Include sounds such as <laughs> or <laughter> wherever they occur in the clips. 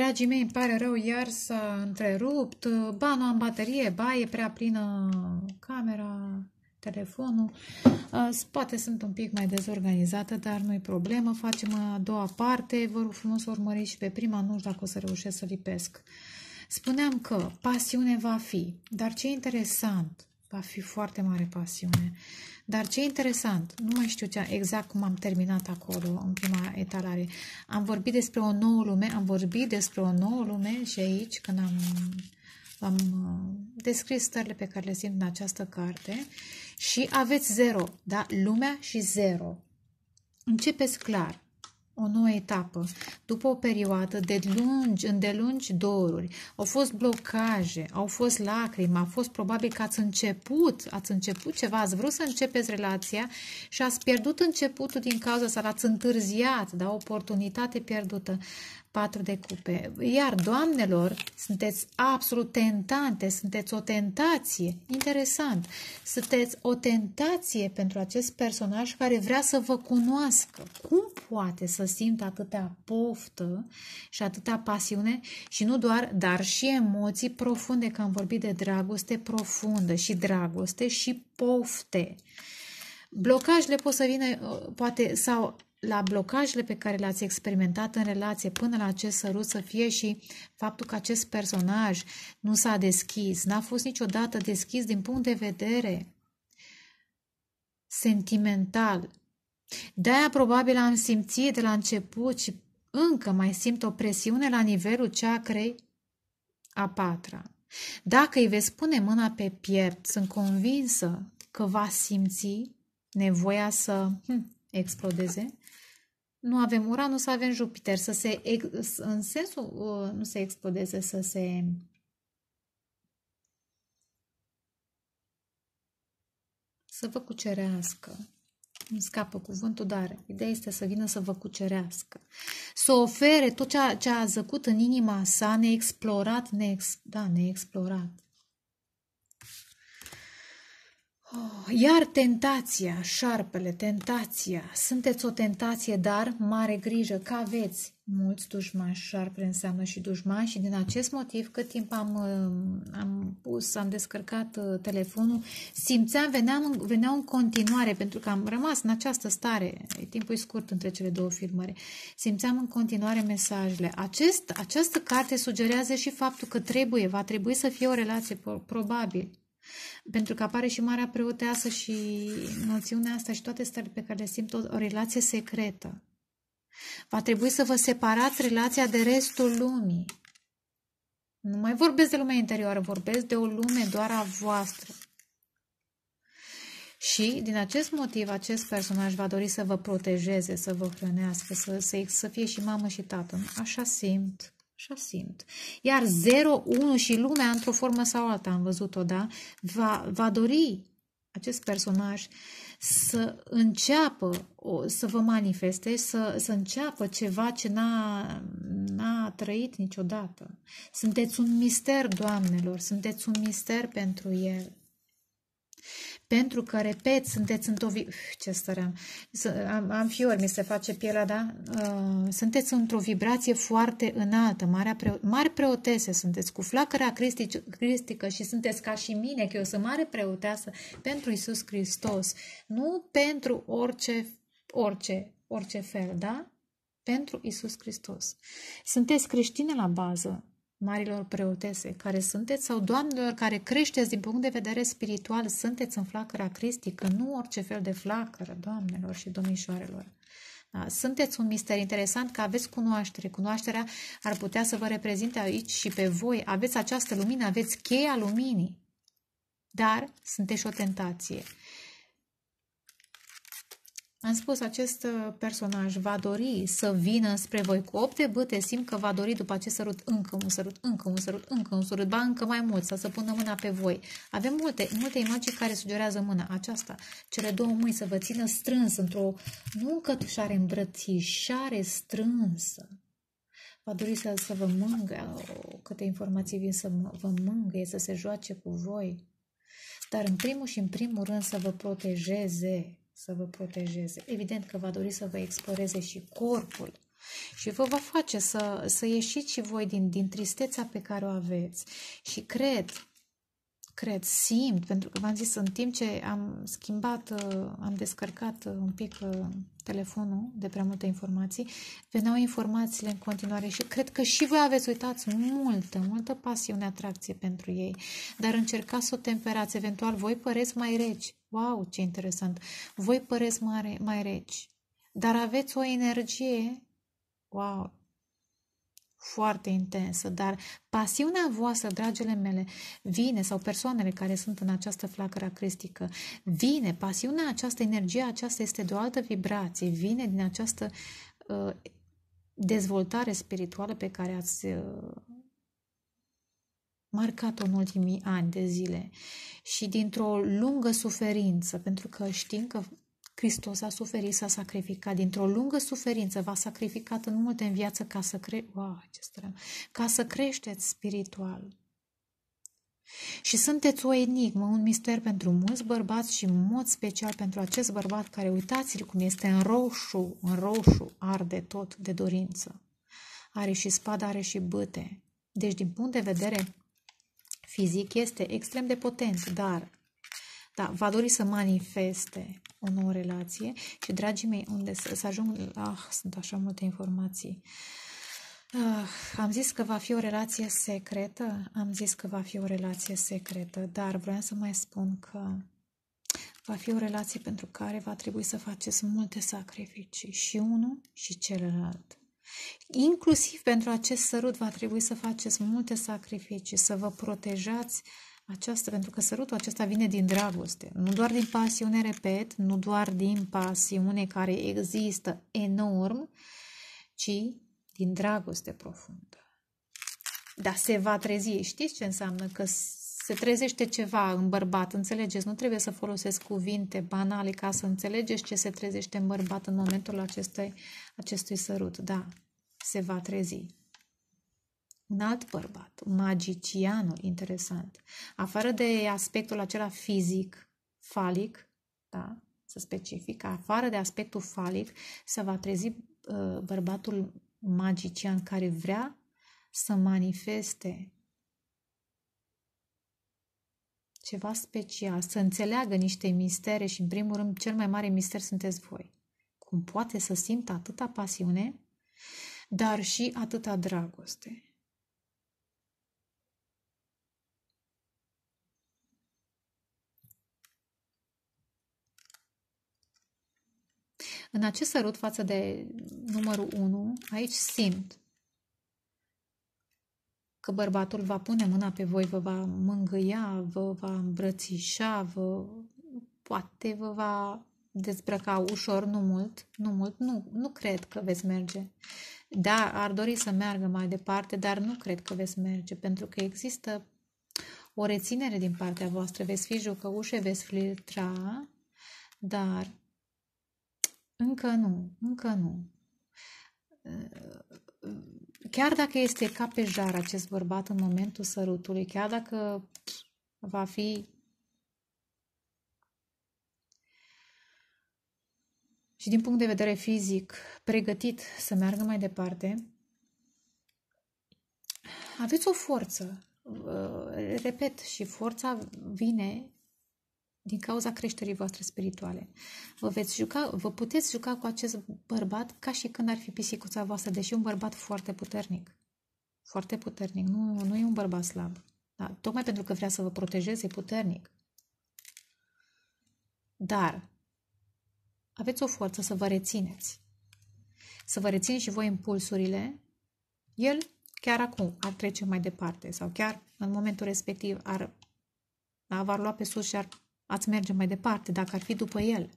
Dragii mei, îmi pare rău iar s-a întrerupt. Ba, nu am baterie, ba, e prea plină camera, telefonul. Poate sunt un pic mai dezorganizată, dar nu-i problemă. Facem a doua parte. Vă rog frumos să urmăriți și pe prima. Nu știu dacă o să reușesc să lipesc. Spuneam că pasiune va fi, dar ce interesant, va fi foarte mare pasiune. Dar ce interesant, nu mai știu ce, exact cum am terminat acolo, în prima etalare. Am vorbit despre o nouă lume, am vorbit despre o nouă lume și aici, când am, am uh, descris stările pe care le simt în această carte, și aveți zero, da? Lumea și zero. Începeți clar o nouă etapă. După o perioadă de lungi, îndelungi doruri, au fost blocaje, au fost lacrimi, a fost probabil că ați început, ați început ceva, ați vrut să începeți relația și ați pierdut începutul din cauza sau ați întârziat, da, oportunitate pierdută patru de cupe. Iar, doamnelor, sunteți absolut tentante, sunteți o tentație. Interesant. Sunteți o tentație pentru acest personaj care vrea să vă cunoască. Cum poate să simt atâta poftă și atâta pasiune și nu doar, dar și emoții profunde, că am vorbit de dragoste profundă și dragoste și pofte. Blocajele pot să vină, uh, poate, sau la blocajele pe care le-ați experimentat în relație până la acest sărut să fie și faptul că acest personaj nu s-a deschis, n-a fost niciodată deschis din punct de vedere sentimental. De-aia probabil am simțit de la început și încă mai simt o presiune la nivelul ceacrei a patra. Dacă îi veți pune mâna pe piept, sunt convinsă că va simți nevoia să hm, explodeze, nu avem Uranus, avem Jupiter, să se, în sensul, uh, nu se explodeze, să se să vă cucerească. Îmi scapă cuvântul, dar ideea este să vină să vă cucerească. Să ofere tot ce a, ce a zăcut în inima sa, neexplorat, neex, da, neexplorat. Oh, iar tentația, șarpele, tentația, sunteți o tentație, dar mare grijă că aveți mulți dușmani, șarpele înseamnă și dușmani și din acest motiv cât timp am, uh, am pus, am descărcat uh, telefonul, simțeam, veneam, veneau în continuare, pentru că am rămas în această stare, timpul scurt între cele două filmări, simțeam în continuare mesajele. Acest, această carte sugerează și faptul că trebuie, va trebui să fie o relație probabil pentru că apare și marea preoteasă și noțiunea asta și toate stările pe care le simt, o, o relație secretă. Va trebui să vă separați relația de restul lumii. Nu mai vorbesc de lumea interioară, vorbesc de o lume doar a voastră. Și din acest motiv, acest personaj va dori să vă protejeze, să vă hrănească, să, să, să fie și mamă și tată. Așa simt și simt. Iar 0, 1 și lumea, într-o formă sau alta, am văzut-o, da? Va, va dori acest personaj să înceapă, să vă manifeste, să, să înceapă ceva ce n-a, n-a trăit niciodată. Sunteți un mister, doamnelor, sunteți un mister pentru el pentru că, repet, sunteți într-o... Ce stare Am, am fior, mi se face pielea, da? Uh, sunteți într-o vibrație foarte înaltă, marea pre... mari preotese sunteți, cu flacăra cristică și sunteți ca și mine, că eu sunt mare preoteasă pentru Isus Hristos, nu pentru orice, orice, orice fel, da? Pentru Isus Hristos. Sunteți creștine la bază, marilor preotese care sunteți sau doamnelor care creșteți din punct de vedere spiritual, sunteți în flacăra cristică, nu orice fel de flacără, doamnelor și domnișoarelor. Da? Sunteți un mister interesant că aveți cunoaștere. Cunoașterea ar putea să vă reprezinte aici și pe voi. Aveți această lumină, aveți cheia luminii, dar sunteți o tentație. Am spus, acest uh, personaj va dori să vină spre voi cu opte bâte, simt că va dori după acest sărut încă un sărut, încă un sărut, încă un sărut, ba încă mai mult, să să pună mâna pe voi. Avem multe, multe imagini care sugerează mâna aceasta. Cele două mâini să vă țină strâns într-o, nu încătușare îmbrățișare strânsă. Va dori să, să vă mângă, oh, câte informații vin să vă mângâie, să se joace cu voi. Dar în primul și în primul rând să vă protejeze, să vă protejeze. Evident că va dori să vă exploreze și corpul și vă va face să, să ieșiți și voi din, din tristețea pe care o aveți. Și cred cred, simt, pentru că v-am zis, în timp ce am schimbat, uh, am descărcat uh, un pic uh, telefonul de prea multe informații, veneau informațiile în continuare și cred că și voi aveți, uitați, multă, multă pasiune, atracție pentru ei, dar încercați să o temperați, eventual voi păreți mai reci, wow, ce interesant, voi păreți mai, mai reci, dar aveți o energie, wow, foarte intensă, dar pasiunea voastră, dragile mele, vine, sau persoanele care sunt în această flacără cristică, vine, pasiunea aceasta, energia aceasta este de o altă vibrație, vine din această uh, dezvoltare spirituală pe care ați uh, marcat-o în ultimii ani de zile și dintr-o lungă suferință, pentru că știm că Hristos a suferit, s-a sacrificat dintr-o lungă suferință, v-a sacrificat în multe în viață ca să, cre... wow, ce ca să creșteți spiritual. Și sunteți o enigmă, un mister pentru mulți bărbați și în mod special pentru acest bărbat care, uitați-l cum este în roșu, în roșu arde tot de dorință. Are și spada, are și băte. Deci, din punct de vedere fizic, este extrem de potent, dar da, va dori să manifeste o nouă relație și, dragii mei, unde să, să ajung... Ah, sunt așa multe informații. Uh, am zis că va fi o relație secretă, am zis că va fi o relație secretă, dar vreau să mai spun că va fi o relație pentru care va trebui să faceți multe sacrificii și unul și celălalt. Inclusiv pentru acest sărut va trebui să faceți multe sacrificii, să vă protejați uh, aceasta, pentru că sărutul acesta vine din dragoste, nu doar din pasiune, repet, nu doar din pasiune care există enorm, ci din dragoste profundă. Dar se va trezi. Știți ce înseamnă? Că se trezește ceva în bărbat, înțelegeți? Nu trebuie să folosesc cuvinte banale ca să înțelegeți ce se trezește în bărbat în momentul acestui, acestui sărut. Da, se va trezi un alt bărbat, un magicianul interesant. Afară de aspectul acela fizic, falic, da, să specific, afară de aspectul falic, se va trezi uh, bărbatul magician care vrea să manifeste ceva special, să înțeleagă niște mistere și, în primul rând, cel mai mare mister sunteți voi. Cum poate să simtă atâta pasiune, dar și atâta dragoste. În acest sărut față de numărul 1, aici simt că bărbatul va pune mâna pe voi, vă va mângâia, vă va îmbrățișa, vă, poate vă va dezbrăca ușor, nu mult, nu mult, nu, nu cred că veți merge. Da, ar dori să meargă mai departe, dar nu cred că veți merge, pentru că există o reținere din partea voastră. Veți fi jucăușe, veți flirta, dar încă nu, încă nu. Ă, chiar dacă este ca pe jar acest bărbat în momentul sărutului, chiar dacă va fi și din punct de vedere fizic pregătit să meargă mai departe, aveți o forță. Repet, și forța vine din cauza creșterii voastre spirituale. Vă, veți juca, vă puteți juca cu acest bărbat ca și când ar fi pisicuța voastră, deși un bărbat foarte puternic. Foarte puternic. Nu, nu e un bărbat slab. Da? Tocmai pentru că vrea să vă protejeze puternic. Dar aveți o forță să vă rețineți. Să vă rețineți și voi impulsurile. El chiar acum ar trece mai departe sau chiar în momentul respectiv ar da, v-ar lua pe sus și ar Ați merge mai departe, dacă ar fi după el.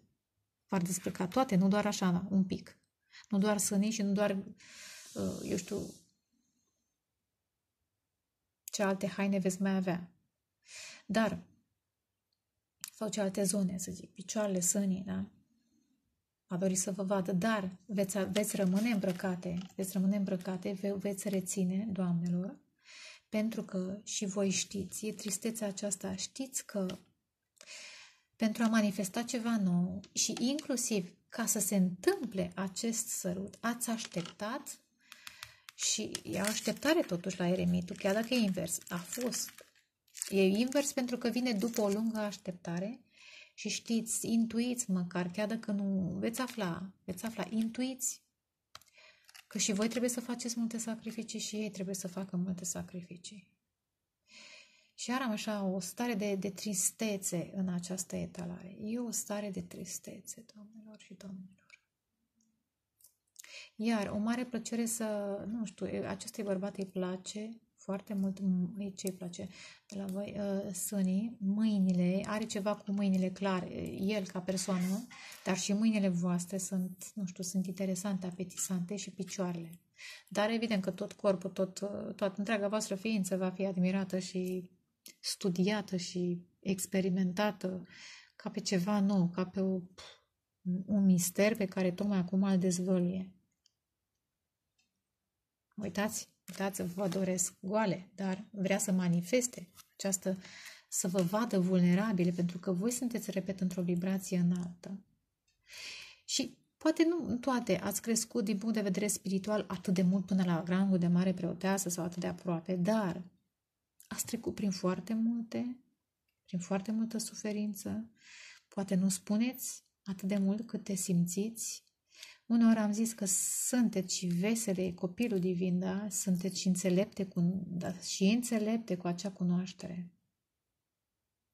V-ar descărca toate, nu doar așa, un pic. Nu doar sânii și nu doar, uh, eu știu, ce alte haine veți mai avea. Dar, sau ce alte zone, să zic, picioarele, sânii, da? A dori să vă vadă, dar veți, veți rămâne îmbrăcate, veți rămâne îmbrăcate, ve, veți reține, doamnelor, pentru că și voi știți, e tristețea aceasta, știți că pentru a manifesta ceva nou și inclusiv ca să se întâmple acest sărut, ați așteptat și e așteptare totuși la eremitul, chiar dacă e invers. A fost. E invers pentru că vine după o lungă așteptare și știți, intuiți măcar, chiar dacă nu veți afla, veți afla, intuiți că și voi trebuie să faceți multe sacrificii și ei trebuie să facă multe sacrificii. Și iar am așa o stare de, de tristețe în această etalare. E o stare de tristețe, domnilor și domnilor. Iar o mare plăcere să, nu știu, acestui bărbat îi place foarte mult, ce îi place de la voi, uh, ă, sânii, mâinile, are ceva cu mâinile, clar, el ca persoană, dar și mâinile voastre sunt, nu știu, sunt interesante, apetisante și picioarele. Dar evident că tot corpul, tot, ă, toată întreaga voastră ființă va fi admirată și studiată și experimentată ca pe ceva nou, ca pe o, un mister pe care tocmai acum îl dezvăluie. Uitați, uitați, vă doresc goale, dar vrea să manifeste această, să vă vadă vulnerabile, pentru că voi sunteți, repet, într-o vibrație înaltă. Și poate nu toate ați crescut din punct de vedere spiritual atât de mult până la rangul de mare preoteasă sau atât de aproape, dar ați trecut prin foarte multe, prin foarte multă suferință, poate nu spuneți atât de mult cât te simțiți. Uneori am zis că sunteți și vesele, copilul divin, da? Sunteți și înțelepte, cu, da, și înțelepte cu acea cunoaștere.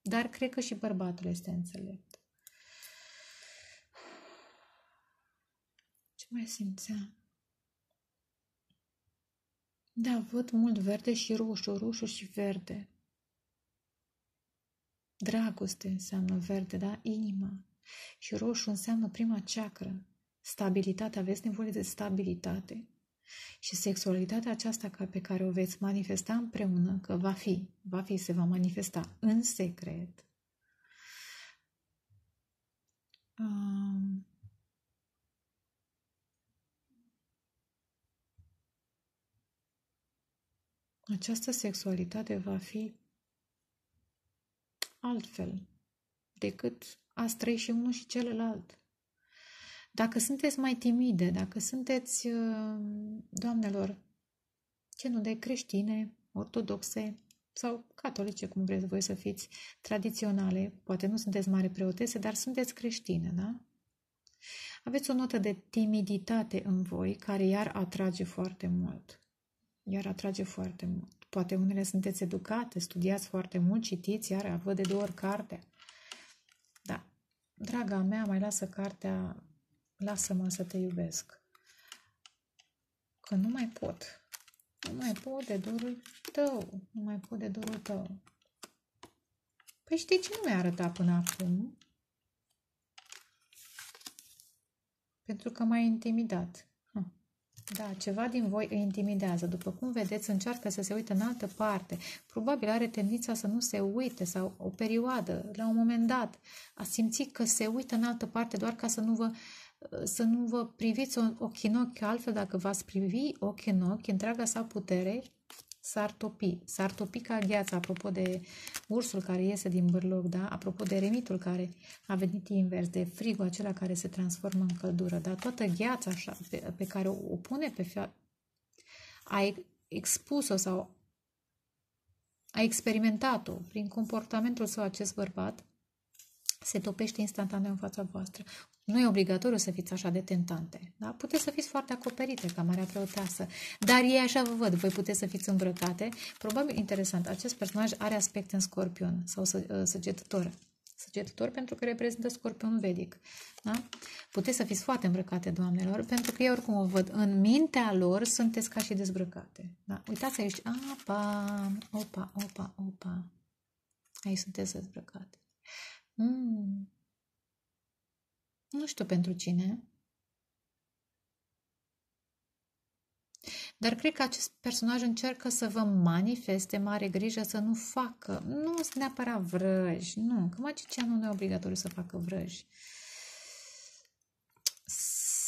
Dar cred că și bărbatul este înțelept. Ce mai simțeam? Da, văd mult verde și roșu, roșu și verde. Dragoste înseamnă verde, da? Inima. Și roșu înseamnă prima ceacră. Stabilitate, aveți nevoie de stabilitate. Și sexualitatea aceasta ca pe care o veți manifesta împreună, că va fi, va fi, se va manifesta în secret. Um, această sexualitate va fi altfel decât a trăi și unul și celălalt. Dacă sunteți mai timide, dacă sunteți, uh, doamnelor, ce nu de creștine, ortodoxe sau catolice, cum vreți voi să fiți, tradiționale, poate nu sunteți mare preotese, dar sunteți creștine, da? Aveți o notă de timiditate în voi care iar atrage foarte mult iar atrage foarte mult. Poate unele sunteți educate, studiați foarte mult, citiți, iar vă de două ori cartea. Da, draga mea, mai lasă cartea, lasă-mă să te iubesc. Că nu mai pot. Nu mai pot de dorul tău. Nu mai pot de dorul tău. Păi știi ce nu mi-a arătat până acum? Pentru că m-ai intimidat. Da, ceva din voi îi intimidează. După cum vedeți, încearcă să se uite în altă parte. Probabil are tendința să nu se uite sau o perioadă, la un moment dat. A simțit că se uită în altă parte doar ca să nu vă, să nu vă priviți ochi în ochi. Altfel, dacă v-ați privi ochi în ochi, întreaga sa putere s-ar topi. S-ar topi ca gheața, apropo de ursul care iese din bârloc, da? apropo de remitul care a venit invers, de frigul acela care se transformă în căldură. Da? Toată gheața așa, pe, pe care o, o pune pe fea, a expus-o sau a experimentat-o prin comportamentul său acest bărbat, se topește instantaneu în fața voastră. Nu e obligatoriu să fiți așa de tentante. Da? Puteți să fiți foarte acoperite ca Marea Preoteasă. Dar ei așa vă văd. Voi puteți să fiți îmbrăcate. Probabil, interesant, acest personaj are aspect în scorpion sau ă, săgetător. Săgetător pentru că reprezintă scorpion vedic. Da? Puteți să fiți foarte îmbrăcate, doamnelor, pentru că eu oricum o văd. În mintea lor sunteți ca și dezbrăcate. Da? Uitați aici. Apa, opa, opa, opa. Aici sunteți dezbrăcate. Mm. Nu știu pentru cine. Dar cred că acest personaj încearcă să vă manifeste mare grijă să nu facă, nu sunt neapărat vrăji, nu, că magicianul nu e obligatoriu să facă vrăji.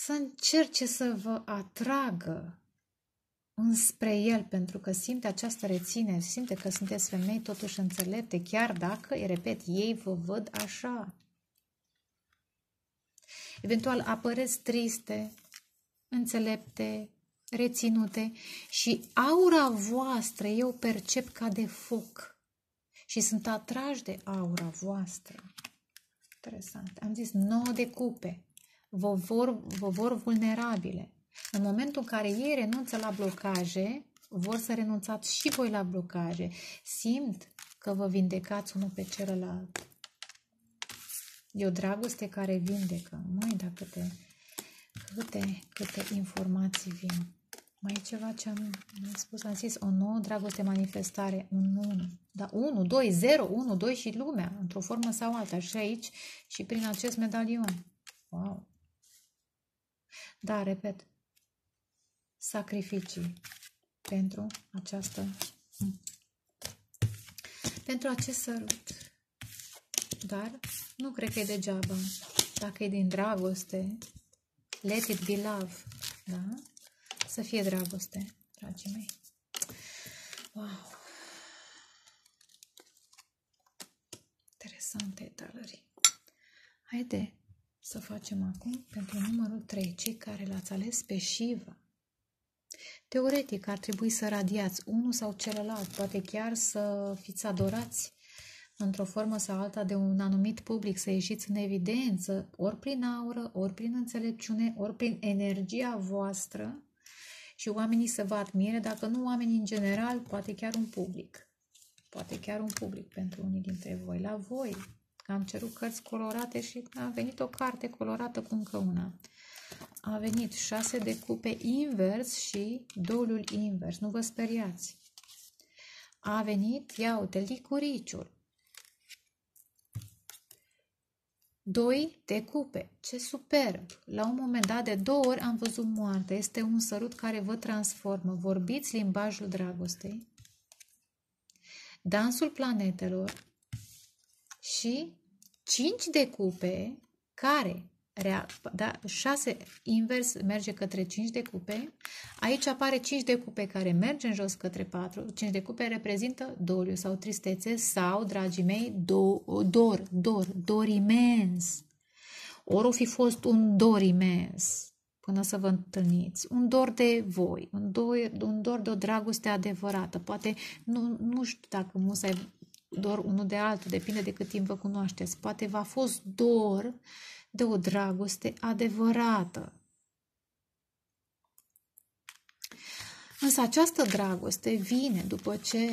Să încerce să vă atragă înspre el, pentru că simte această reține, simte că sunteți femei totuși înțelepte, chiar dacă, repet, ei vă văd așa eventual apăreți triste, înțelepte, reținute și aura voastră eu percep ca de foc și sunt atrași de aura voastră. Interesant. Am zis nouă de cupe. Vă vor, vă vor vulnerabile. În momentul în care ei renunță la blocaje, vor să renunțați și voi la blocaje. Simt că vă vindecați unul pe celălalt. E o dragoste care vindecă. Măi, dar câte, câte, câte informații vin. Mai e ceva ce am, am spus, am zis, o nouă dragoste manifestare, un 1. Da, 1, 2, 0, 1, 2 și lumea, într-o formă sau alta, și aici și prin acest medalion. Wow! Da, repet, sacrificii pentru această pentru acest sărut dar nu cred că e degeaba. Dacă e din dragoste, let it be love, da? Să fie dragoste, dragii mei. Wow! Interesante etalării. Haide să facem acum pentru numărul 3, cei care l-ați ales pe Shiva. Teoretic ar trebui să radiați unul sau celălalt, poate chiar să fiți adorați într-o formă sau alta de un anumit public, să ieșiți în evidență, ori prin aură, ori prin înțelepciune, ori prin energia voastră și oamenii să vă admire, dacă nu oamenii în general, poate chiar un public. Poate chiar un public pentru unii dintre voi, la voi. Am cerut cărți colorate și a venit o carte colorată cu încă una a venit șase de cupe invers și dolul invers. Nu vă speriați. A venit, ia licuriciul. Doi cupe, Ce superb! La un moment dat, de două ori am văzut moarte. Este un sărut care vă transformă. Vorbiți limbajul dragostei. Dansul planetelor. Și cinci cupe care rea, da, 6 invers merge către 5 de cupe. Aici apare 5 de cupe care merge în jos către 4. 5 de cupe reprezintă doliu sau tristețe sau, dragii mei, do, dor, dor, dor imens. Ori o fi fost un dor imens până să vă întâlniți, un dor de voi, un dor, un dor de o dragoste adevărată. Poate, nu, nu știu dacă musai dor unul de altul, depinde de cât timp vă cunoașteți. Poate v-a fost dor de o dragoste adevărată. Însă această dragoste vine după ce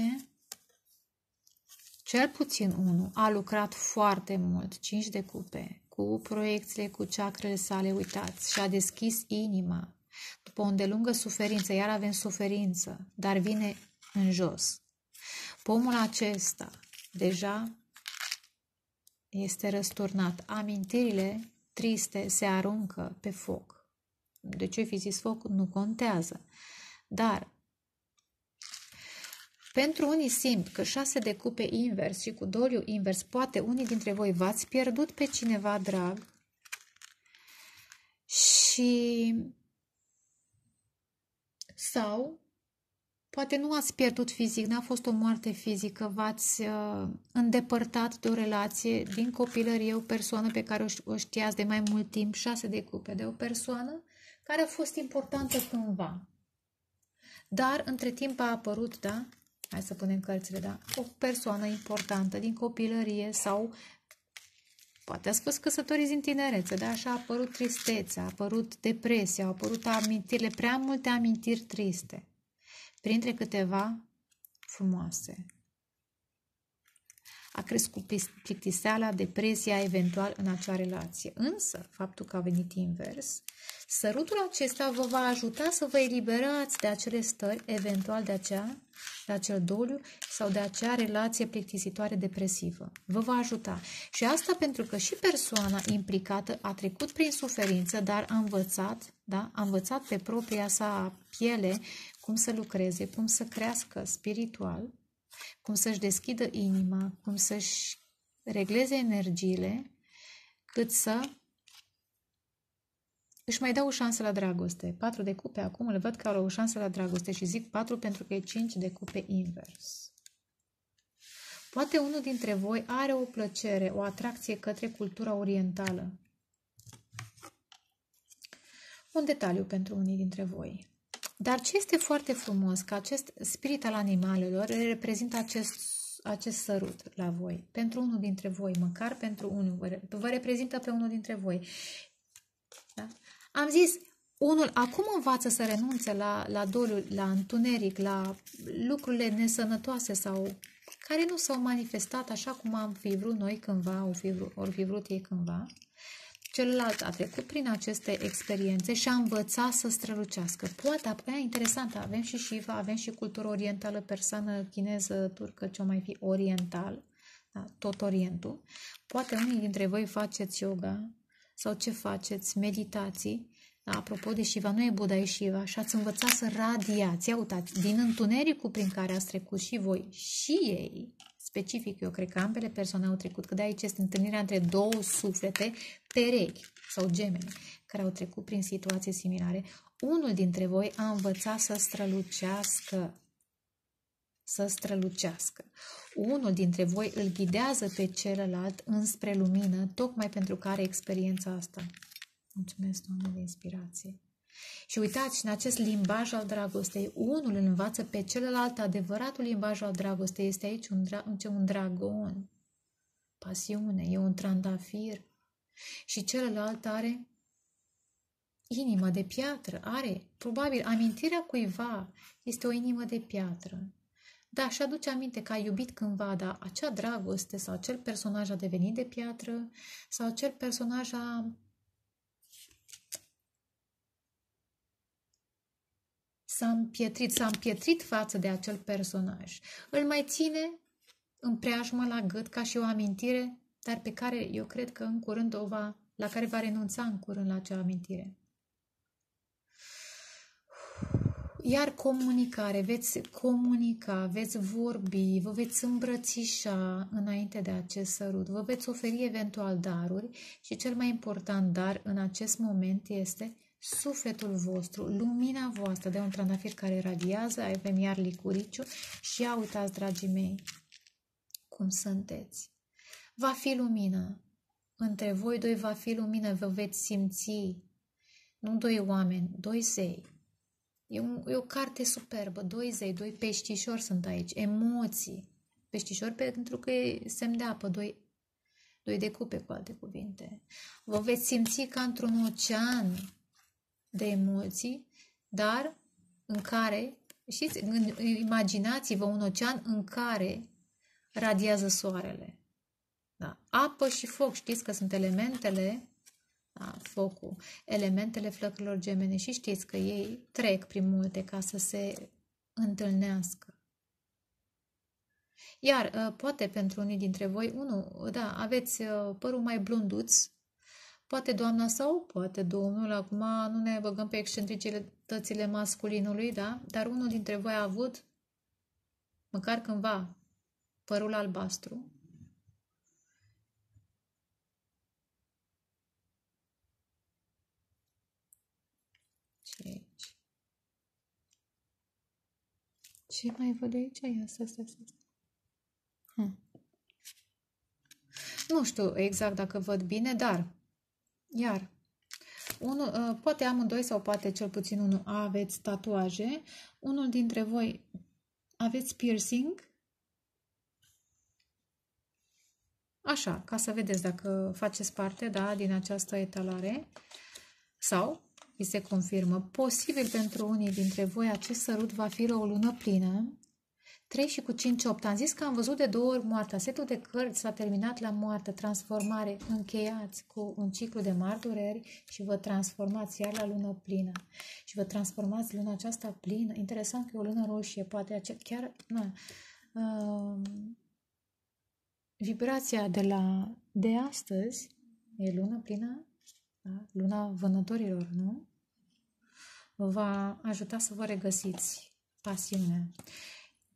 cel puțin unul a lucrat foarte mult, cinci de cupe, cu proiecțiile, cu ceacrele sale, uitați, și a deschis inima. După o îndelungă suferință, iar avem suferință, dar vine în jos. Pomul acesta deja este răsturnat. Amintirile triste se aruncă pe foc. De ce fi zis foc nu contează. Dar pentru unii simt că șase de cupe invers și cu doliu invers, poate unii dintre voi v-ați pierdut pe cineva drag și sau Poate nu ați pierdut fizic, n-a fost o moarte fizică, v-ați uh, îndepărtat de o relație din copilărie, o persoană pe care o știați de mai mult timp, șase de cupe, de o persoană care a fost importantă cândva. Dar între timp a apărut, da? Hai să punem cărțile, da? O persoană importantă din copilărie sau Poate ați fost căsătoriți din tinerețe, da, așa a apărut tristețea, a apărut depresia, au apărut amintirile, prea multe amintiri triste printre câteva frumoase a crescut plictiseala, depresia eventual în acea relație. Însă, faptul că a venit invers, sărutul acesta vă va ajuta să vă eliberați de acele stări, eventual de, acea, de acel doliu sau de acea relație plictisitoare depresivă. Vă va ajuta. Și asta pentru că și persoana implicată a trecut prin suferință, dar a învățat, da? a învățat pe propria sa piele cum să lucreze, cum să crească spiritual, cum să-și deschidă inima, cum să-și regleze energiile, cât să își mai dau o șansă la dragoste. Patru de cupe acum îl văd că au o șansă la dragoste și zic patru pentru că e cinci de cupe invers. Poate unul dintre voi are o plăcere, o atracție către cultura orientală. Un detaliu pentru unii dintre voi. Dar ce este foarte frumos, că acest spirit al animalelor reprezintă acest, acest sărut la voi, pentru unul dintre voi, măcar pentru unul, vă reprezintă pe unul dintre voi. Da? Am zis, unul acum învață să renunțe la, la dolul, la întuneric, la lucrurile nesănătoase sau care nu s-au manifestat așa cum am fi vrut noi cândva, ori fi vrut ei cândva celălalt a trecut prin aceste experiențe și a învățat să strălucească. Poate, apoi, interesant, avem și shiva, avem și cultură orientală, persană, chineză, turcă, ce mai fi oriental, da, tot orientul. Poate unii dintre voi faceți yoga sau ce faceți, meditații, da, apropo de Shiva, nu e Buddha, e Shiva și ați învățat să radiați, ia uitați, din întunericul prin care ați trecut și voi și ei, specific, eu cred că ambele persoane au trecut, că de aici este întâlnirea între două suflete, perechi sau gemene, care au trecut prin situații similare. Unul dintre voi a învățat să strălucească, să strălucească. Unul dintre voi îl ghidează pe celălalt înspre lumină, tocmai pentru că are experiența asta. Mulțumesc, Doamne, de inspirație! Și uitați, în acest limbaj al dragostei, unul îl învață pe celălalt adevăratul limbaj al dragostei. Este aici un, dra- un dragon, pasiune, e un trandafir. Și celălalt are inima de piatră, are, probabil, amintirea cuiva este o inimă de piatră. Da, și aduce aminte că a iubit cândva, dar acea dragoste sau acel personaj a devenit de piatră sau acel personaj a s-a împietrit, s-a împietrit față de acel personaj. Îl mai ține în preajmă la gât ca și o amintire, dar pe care eu cred că în curând o va, la care va renunța în curând la acea amintire. Iar comunicare, veți comunica, veți vorbi, vă veți îmbrățișa înainte de acest sărut, vă veți oferi eventual daruri și cel mai important dar în acest moment este sufletul vostru, lumina voastră de un trandafir care radiază, avem iar licuriciu și ia uitați, dragii mei, cum sunteți. Va fi lumină. Între voi doi va fi lumină, vă veți simți. Nu doi oameni, doi zei. E, un, e o carte superbă, doi zei, doi peștișori sunt aici, emoții. Peștișori pentru că e semn de apă, doi doi de cupe, cu alte cuvinte. Vă veți simți ca într-un ocean de emoții, dar în care, știți, imaginați-vă un ocean în care radiază soarele. Da? Apă și foc, știți că sunt elementele, da, focul, elementele flăcărilor gemene și știți că ei trec prin multe ca să se întâlnească. Iar uh, poate pentru unii dintre voi, unul, da, aveți uh, părul mai blunduț, Poate doamna sau poate domnul, acum nu ne băgăm pe excentricitățile masculinului, da? Dar unul dintre voi a avut, măcar cândva, părul albastru. aici. Ce mai văd aici? Ia să, să, să. Hm. Nu știu exact dacă văd bine, dar iar, unul, uh, poate amândoi sau poate cel puțin unul aveți tatuaje, unul dintre voi aveți piercing, Așa, ca să vedeți dacă faceți parte da, din această etalare sau vi se confirmă. Posibil pentru unii dintre voi acest sărut va fi o lună plină 3 și cu 5, 8. Am zis că am văzut de două ori moartea. Setul de cărți s-a terminat la moarte, transformare. Încheiați cu un ciclu de martureri și vă transformați iar la lună plină. Și vă transformați luna aceasta plină. Interesant că e o lună roșie, poate chiar... Na, uh, vibrația de la de astăzi e lună plină, da? luna vânătorilor, nu? Vă va ajuta să vă regăsiți pasiunea.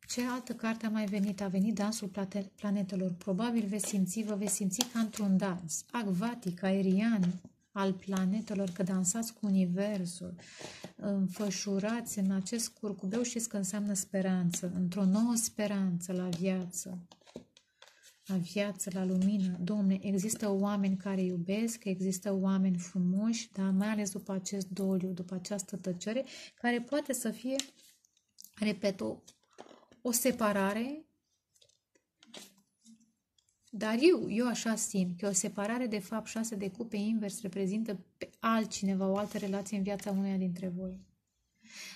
Ce altă carte a mai venit? A venit Dansul Planetelor. Probabil veți simți, vă veți simți ca într-un dans acvatic, aerian, al planetelor, că dansați cu Universul, înfășurați în acest curcubeu, știți că înseamnă speranță, într-o nouă speranță la viață, la viață, la lumină. Domne, există oameni care iubesc, există oameni frumoși, dar mai ales după acest doliu, după această tăcere, care poate să fie, repet, o o separare, dar eu, eu așa simt că o separare de fapt șase de cupe invers reprezintă pe altcineva o altă relație în viața uneia dintre voi.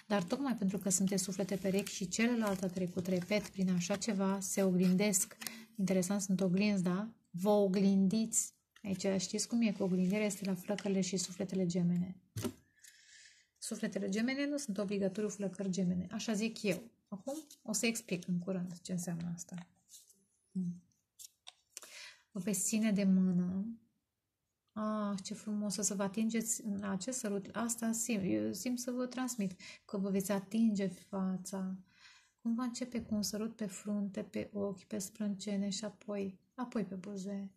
Dar tocmai pentru că sunteți suflete perechi și celălalt a trecut, repet, prin așa ceva, se oglindesc. Interesant, sunt oglinzi, da? Vă oglindiți. Aici știți cum e cu oglindirea, este la flăcările și sufletele gemene. Sufletele gemene nu sunt obligatoriu flăcări gemene, așa zic eu. Acum o să explic în curând ce înseamnă asta. Vă veți ține de mână. Ah, ce frumos o să vă atingeți în acest sărut. Asta simt, eu simt să vă transmit, că vă veți atinge fața. Cum va începe cu un sărut pe frunte, pe ochi, pe sprâncene și apoi, apoi pe buze.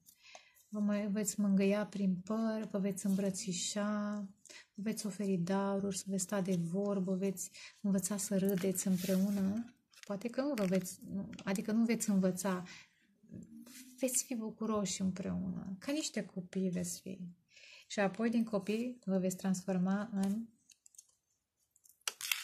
Vă mai veți mângâia prin păr, vă veți îmbrățișa, veți oferi daruri, să veți sta de vorbă, veți învăța să râdeți împreună. Poate că nu vă veți, adică nu veți învăța, veți fi bucuroși împreună, ca niște copii veți fi. Și apoi din copii vă veți transforma în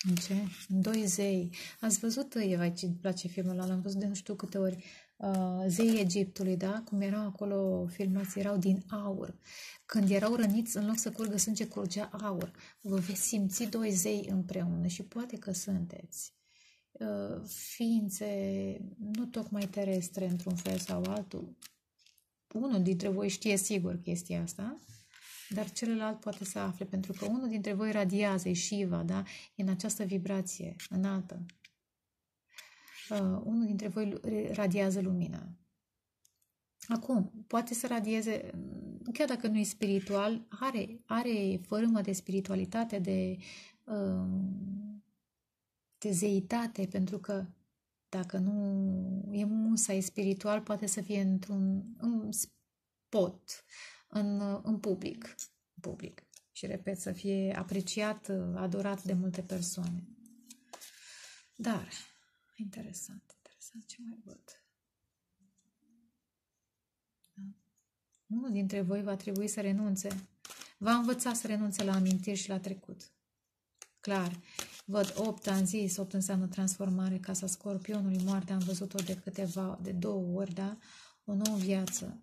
în ce? În doi zei. Ați văzut, aici îmi place filmul ăla, l-am văzut de nu știu câte ori. Uh, zei Egiptului, da? cum erau acolo filmați, erau din aur. Când erau răniți, în loc să curgă sânge, curgea aur. Vă veți simți doi zei împreună și poate că sunteți uh, ființe nu tocmai terestre într-un fel sau altul. Unul dintre voi știe sigur chestia asta, dar celălalt poate să afle, pentru că unul dintre voi radiază, e Shiva, da? E în această vibrație înaltă, uh, unul dintre voi radiază lumină. Acum, poate să radieze, mm, chiar dacă nu e spiritual, are, are fărâmă de spiritualitate, de, um, de zeitate, pentru că dacă nu e musa, e spiritual, poate să fie într-un în spot, în, în public, public. Și, repet, să fie apreciat, uh, adorat de multe persoane. Dar, Interesant, interesant. Ce mai văd? Da. Unul dintre voi va trebui să renunțe. Va învăța să renunțe la amintiri și la trecut. Clar. Văd 8, am zis, 8 înseamnă transformare, casa scorpionului, moarte, am văzut-o de câteva, de două ori, da? O nouă viață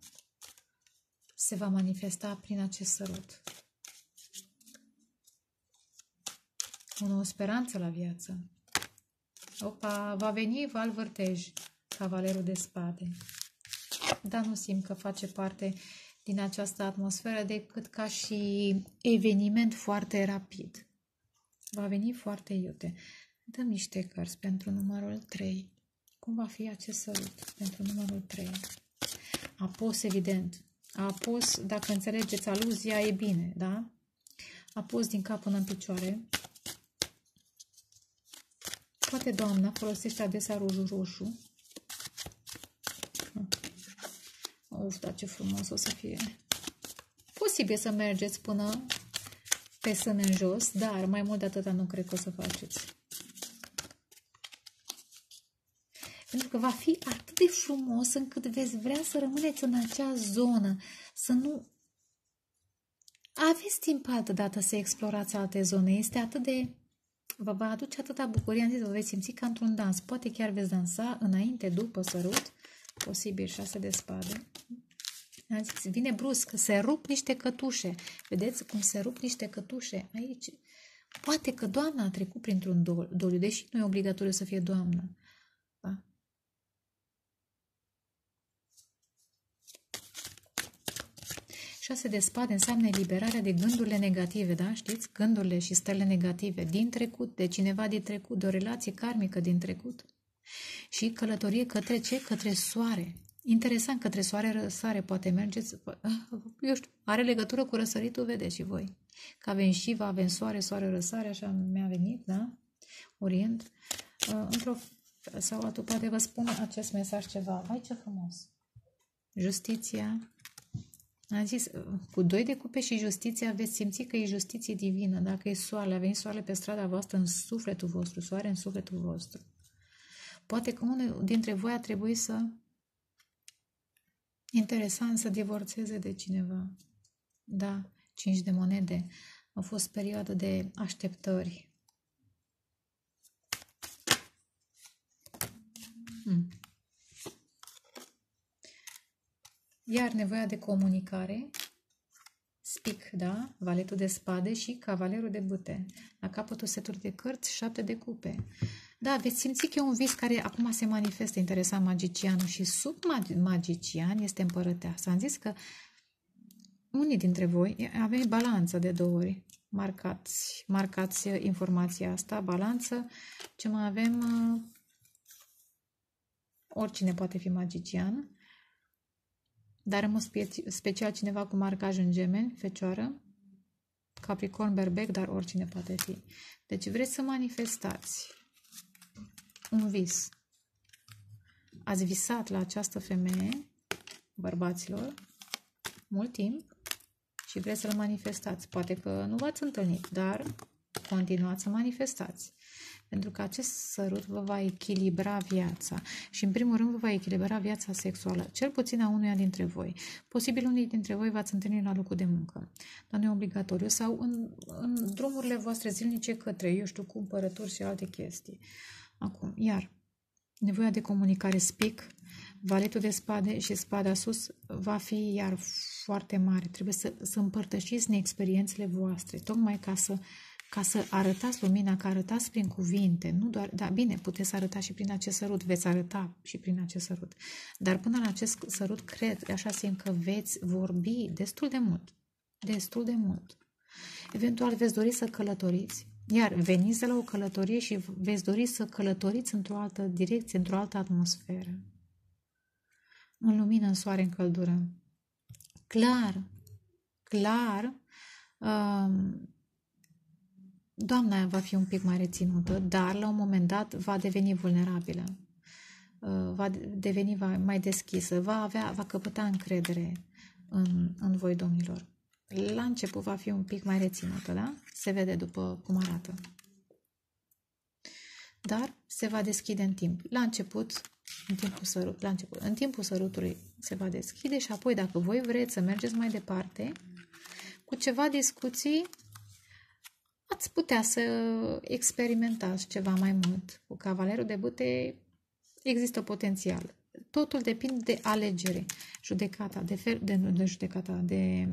se va manifesta prin acest sărut. O nouă speranță la viață. Opa, va veni val vârtej, cavalerul de spade. Dar nu simt că face parte din această atmosferă decât ca și eveniment foarte rapid. Va veni foarte iute. Dăm niște cărți pentru numărul 3. Cum va fi acest sărut pentru numărul 3? Apos, evident. Apos, dacă înțelegeți aluzia, e bine, da? Apos din cap până în picioare. Poate doamna folosește adesea rujul roșu. Uf, da, ce frumos o să fie. Posibil să mergeți până pe sân în jos, dar mai mult de atâta nu cred că o să faceți. Pentru că va fi atât de frumos încât veți vrea să rămâneți în acea zonă, să nu aveți timp altă dată să explorați alte zone. Este atât de vă va aduce atâta bucurie, am zis, vă veți simți ca într-un dans. Poate chiar veți dansa înainte, după sărut, posibil șase de spade. Am zis, vine brusc, se rup niște cătușe. Vedeți cum se rup niște cătușe aici. Poate că doamna a trecut printr-un doliu, deși nu e obligatoriu să fie doamna. Șase de spade înseamnă eliberarea de gândurile negative, da? Știți? Gândurile și stările negative din trecut, de cineva din trecut, de o relație karmică din trecut. Și călătorie către ce? Către soare. Interesant, către soare răsare poate mergeți, ah, eu știu, are legătură cu răsăritul, vedeți și voi. Că avem Shiva, avem soare, soare răsare, așa mi-a venit, da? Orient. Uh, într-o sau atunci poate vă spun acest mesaj ceva. Vai, ce frumos! Justiția am zis, cu doi de cupe și justiția veți simți că e justiție divină. Dacă e soare, a venit soarele pe strada voastră în sufletul vostru, soare în sufletul vostru. Poate că unul dintre voi a trebuit să... Interesant să divorțeze de cineva. Da, cinci de monede. A fost perioadă de așteptări. Hmm. Iar nevoia de comunicare, spic, da? Valetul de spade și cavalerul de bute. La capătul seturi de cărți, șapte de cupe. Da, veți simți că e un vis care acum se manifestă interesant magicianul și sub magician este împărătea. S-am zis că unii dintre voi aveți balanță de două ori. Marcați, marcați informația asta, balanță. Ce mai avem? Oricine poate fi magician dar în mod special cineva cu marcaj în gemeni, fecioară, capricorn, berbec, dar oricine poate fi. Deci vreți să manifestați un vis. Ați visat la această femeie, bărbaților, mult timp și vreți să-l manifestați. Poate că nu v-ați întâlnit, dar continuați să manifestați. Pentru că acest sărut vă va echilibra viața și, în primul rând, vă va echilibra viața sexuală, cel puțin a unuia dintre voi. Posibil unii dintre voi v-ați întâlnit la locul de muncă, dar nu e obligatoriu, sau în, în drumurile voastre zilnice către, eu știu, cumpărături și alte chestii. Acum, iar, nevoia de comunicare spic, valetul de spade și spada sus va fi iar foarte mare. Trebuie să, să împărtășiți experiențele voastre, tocmai ca să uh, ca să arătați lumina, că arătați prin cuvinte, nu doar, da, bine, puteți arăta și prin acest sărut, veți arăta și prin acest sărut, dar până la acest sărut, cred, așa simt că veți vorbi destul de mult, destul de mult. Eventual veți dori să călătoriți, iar veniți de la o călătorie și veți dori să călătoriți într-o altă direcție, într-o altă atmosferă. În lumină, în soare, în căldură. Clar, clar, um, doamna aia va fi un pic mai reținută, dar la un moment dat va deveni vulnerabilă, uh, va deveni mai deschisă, va, avea, va căpăta încredere în, în voi, domnilor. La început va fi un pic mai reținută, da? Se vede după cum arată. Dar se va deschide în timp. La început, în timpul, sărut, la început, în timpul sărutului se va deschide și apoi, dacă voi vreți să mergeți mai departe, cu ceva discuții ați putea să experimentați ceva mai mult cu cavalerul de bute, există potențial. Totul depinde de alegere, judecata, de, fel, de, de judecata, de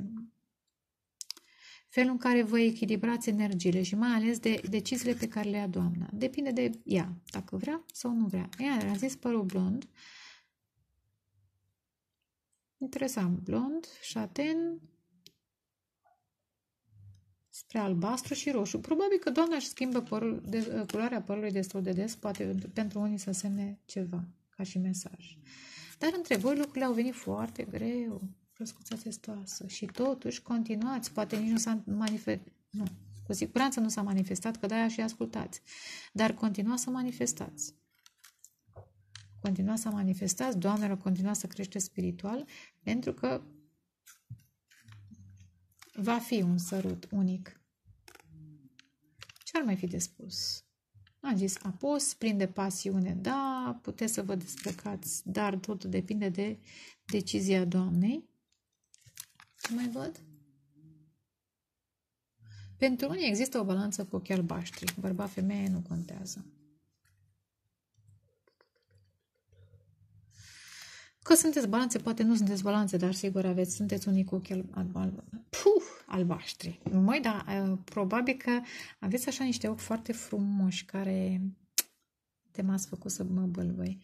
felul în care vă echilibrați energiile și mai ales de deciziile pe care le ia doamna. Depinde de ea, dacă vrea sau nu vrea. Ea a zis părul blond, interesant, blond, șaten, spre albastru și roșu. Probabil că doamna își schimbă părul de, culoarea părului destul de des, poate pentru unii să semne ceva, ca și mesaj. Dar între voi lucrurile au venit foarte greu, răscuța testoasă. Și totuși continuați, poate nici nu s-a manifestat, nu, cu siguranță nu s-a manifestat, că de-aia și ascultați. Dar continuați să manifestați continuați să manifestați, Doamnelor, continuați să creșteți spiritual, pentru că Va fi un sărut unic. Ce ar mai fi de spus? Am zis apos, prinde pasiune, da, puteți să vă desprecați, dar totul depinde de decizia Doamnei. Ce mai văd? Pentru unii există o balanță cu ochi albaștri. Bărba, femeie nu contează. Că sunteți balanțe, poate nu sunteți balanțe, dar sigur aveți, sunteți unii cu ochii alb, alb, puf, albaștri. Măi, dar probabil că aveți așa niște ochi foarte frumoși care te m-ați făcut să mă bălbăi.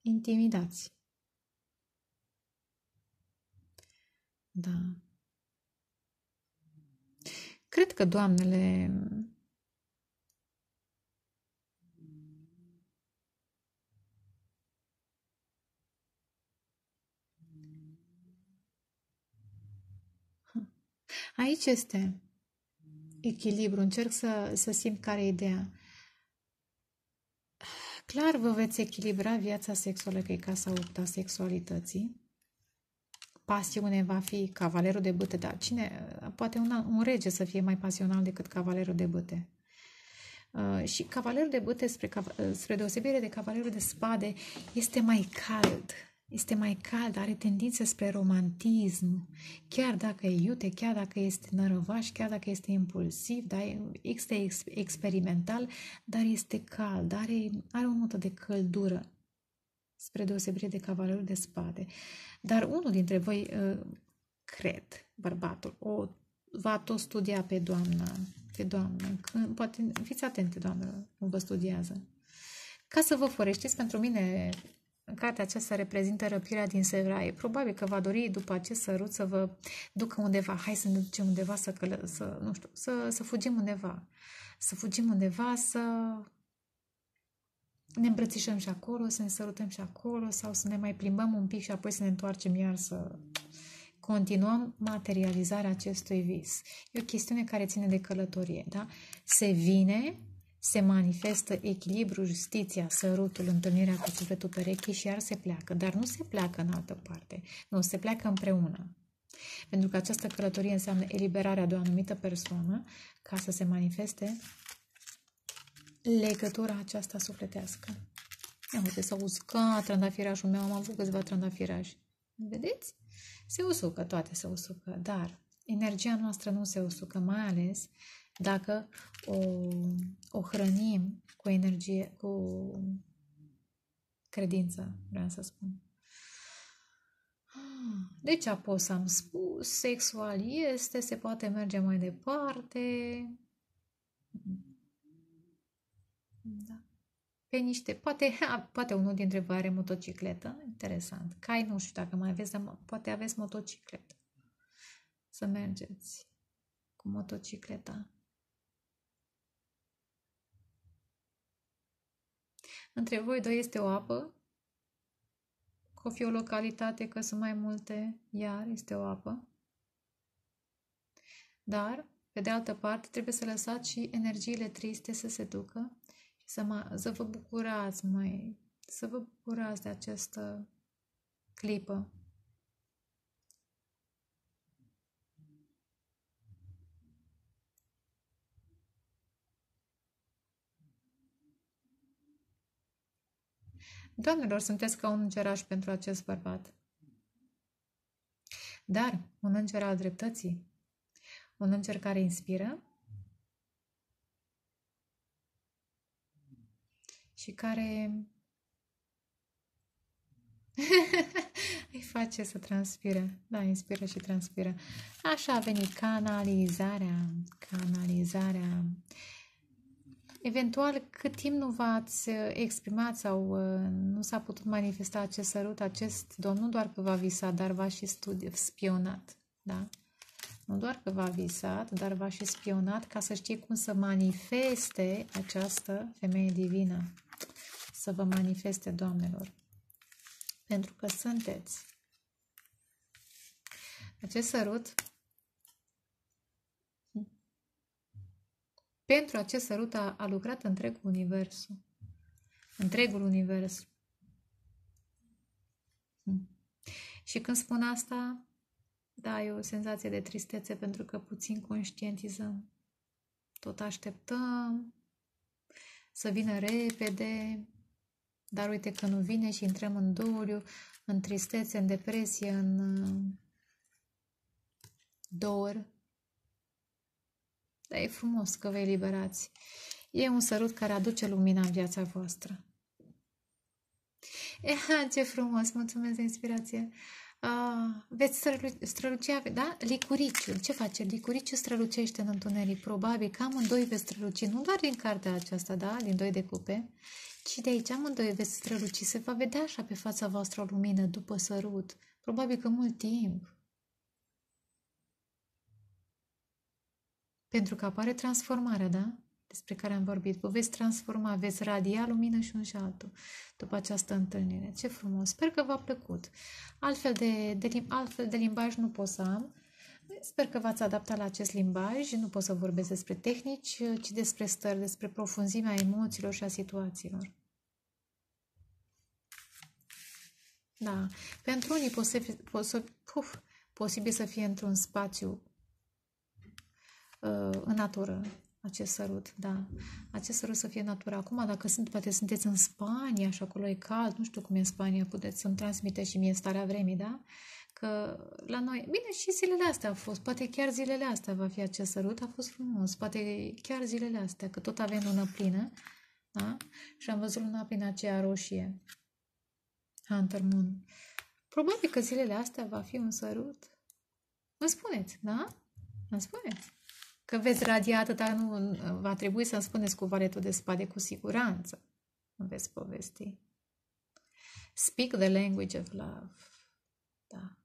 Intimidați. Da. Cred că doamnele Aici este echilibru. Încerc să, să simt care e ideea. Clar vă veți echilibra viața sexuală, că e casa opta sexualității. Pasiune va fi cavalerul de bâte, dar cine? Poate un, un rege să fie mai pasional decât cavalerul de bâte. Uh, și cavalerul de bâte, spre, spre deosebire de cavalerul de spade, este mai cald. Este mai cald, are tendințe spre romantism, chiar dacă e iute, chiar dacă este nărăvaș, chiar dacă este impulsiv, da? este experimental, dar este cald, are, are o notă de căldură, spre deosebire de cavalerul de spade. Dar unul dintre voi, ă, cred, bărbatul, o va tot studia pe doamna, pe doamnă, când, poate fiți atente, doamnă, cum vă studiază. Ca să vă foreștiți, pentru mine Cartea aceasta reprezintă răpirea din Sevraie. Probabil că va dori după acest sărut să vă ducă undeva. Hai să ne ducem undeva să, călă, să, nu știu, să, să fugim undeva. Să fugim undeva, să ne îmbrățișăm și acolo, să ne sărutăm și acolo sau să ne mai plimbăm un pic și apoi să ne întoarcem iar să continuăm materializarea acestui vis. E o chestiune care ține de călătorie, da? Se vine se manifestă echilibru, justiția, sărutul, întâlnirea cu sufletul perechii și iar se pleacă. Dar nu se pleacă în altă parte, nu, se pleacă împreună. Pentru că această călătorie înseamnă eliberarea de o anumită persoană ca să se manifeste legătura aceasta sufletească. Ia uite, s-a uscat trandafirașul meu, am avut câțiva trandafirași. Vedeți? Se usucă, toate se usucă, dar energia noastră nu se usucă, mai ales dacă o, o hrănim cu energie, cu credință, vreau să spun. Deci apoi am spus, sexual este, se poate merge mai departe. Da. Pe niște, poate, <laughs> poate unul dintre voi are motocicletă, interesant. Cai nu știu dacă mai aveți, dar poate aveți motocicletă. Să mergeți cu motocicleta. Între voi doi este o apă, că o fi o localitate, că sunt mai multe, iar este o apă. Dar, pe de altă parte, trebuie să lăsați și energiile triste să se ducă și să, mă, să vă bucurați mai, să vă bucurați de această clipă. Doamnelor, sunteți ca un îngeraș pentru acest bărbat. Dar un înger al dreptății, un înger care inspiră și care <laughs> îi face să transpire. Da, inspiră și transpiră. Așa a venit canalizarea, canalizarea Eventual, cât timp nu v-ați uh, exprimat sau uh, nu s-a putut manifesta acest sărut, acest domn nu doar că v-a visat, dar v-a și studi- spionat. Da? Nu doar că v-a visat, dar v-a și spionat ca să știe cum să manifeste această femeie divină. Să vă manifeste, doamnelor. Pentru că sunteți. Acest sărut Pentru acest sărut a, a lucrat întregul universul. Întregul univers. Hmm. Și când spun asta, da, e o senzație de tristețe pentru că puțin conștientizăm. Tot așteptăm să vină repede, dar uite că nu vine și intrăm în doliu, în tristețe, în depresie, în uh, dor, dar e frumos că vă eliberați. E un sărut care aduce lumina în viața voastră. E, ce frumos! Mulțumesc de inspirație! A, veți strălu- străluci, da? Licuriciul. Ce face? Licuriciul strălucește în întuneric. Probabil că amândoi veți străluci, nu doar din cartea aceasta, da? Din doi de cupe, ci de aici amândoi veți străluci. Se va vedea așa pe fața voastră o lumină după sărut. Probabil că mult timp. Pentru că apare transformarea, da? Despre care am vorbit. Vă veți transforma, veți radia lumină și un și altul după această întâlnire. Ce frumos! Sper că v-a plăcut. Altfel de, de, altfel de limbaj nu pot să am. Sper că v-ați adaptat la acest limbaj. Nu pot să vorbesc despre tehnici, ci despre stări, despre profunzimea emoțiilor și a situațiilor. Da, pentru unii pos- pos- puf, posibil să fie într-un spațiu Uh, în natură acest sărut, da. Acest sărut să fie natură. Acum, dacă sunt, poate sunteți în Spania și acolo e cald, nu știu cum e în Spania, puteți să-mi transmite și mie starea vremii, da? Că la noi, bine, și zilele astea au fost, poate chiar zilele astea va fi acest sărut, a fost frumos, poate chiar zilele astea, că tot avem lună plină, da? Și am văzut luna plină aceea roșie, Hunter Moon. Probabil că zilele astea va fi un sărut. Îmi spuneți, da? Îmi spuneți că veți radia atâta, nu, va trebui să-mi spuneți cu valetul de spade cu siguranță. Îmi veți povesti. Speak the language of love. Da.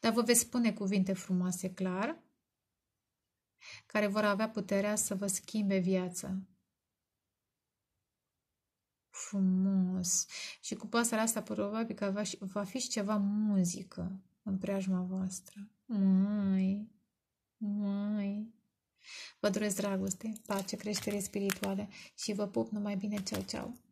Dar vă veți spune cuvinte frumoase, clar, care vor avea puterea să vă schimbe viața. Frumos! Și cu pasarea asta probabil că va fi și ceva muzică în preajma voastră. Mai, mai. Vă doresc dragoste, pace, creștere spirituală și vă pup numai bine. Ceau, ceau!